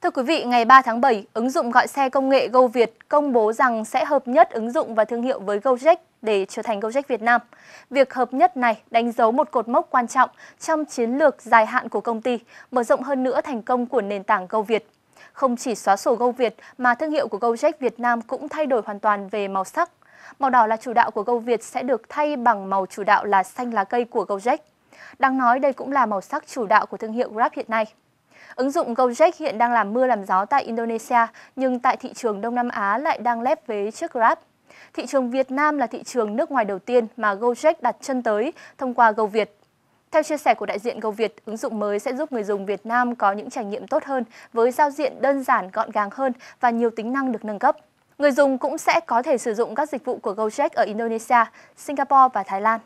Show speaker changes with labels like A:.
A: Thưa quý vị, ngày 3 tháng 7, ứng dụng gọi xe công nghệ GoViet công bố rằng sẽ hợp nhất ứng dụng và thương hiệu với Gojek để trở thành Gojek Việt Nam. Việc hợp nhất này đánh dấu một cột mốc quan trọng trong chiến lược dài hạn của công ty, mở rộng hơn nữa thành công của nền tảng GoViet. Không chỉ xóa sổ GoViet mà thương hiệu của Gojek Việt Nam cũng thay đổi hoàn toàn về màu sắc. Màu đỏ là chủ đạo của GoViet sẽ được thay bằng màu chủ đạo là xanh lá cây của Gojek. Đáng nói đây cũng là màu sắc chủ đạo của thương hiệu Grab hiện nay. Ứng dụng Gojek hiện đang làm mưa làm gió tại Indonesia, nhưng tại thị trường Đông Nam Á lại đang lép vế trước Grab. Thị trường Việt Nam là thị trường nước ngoài đầu tiên mà Gojek đặt chân tới thông qua GoViet. Theo chia sẻ của đại diện GoViet, ứng dụng mới sẽ giúp người dùng Việt Nam có những trải nghiệm tốt hơn với giao diện đơn giản, gọn gàng hơn và nhiều tính năng được nâng cấp. Người dùng cũng sẽ có thể sử dụng các dịch vụ của Gojek ở Indonesia, Singapore và Thái Lan.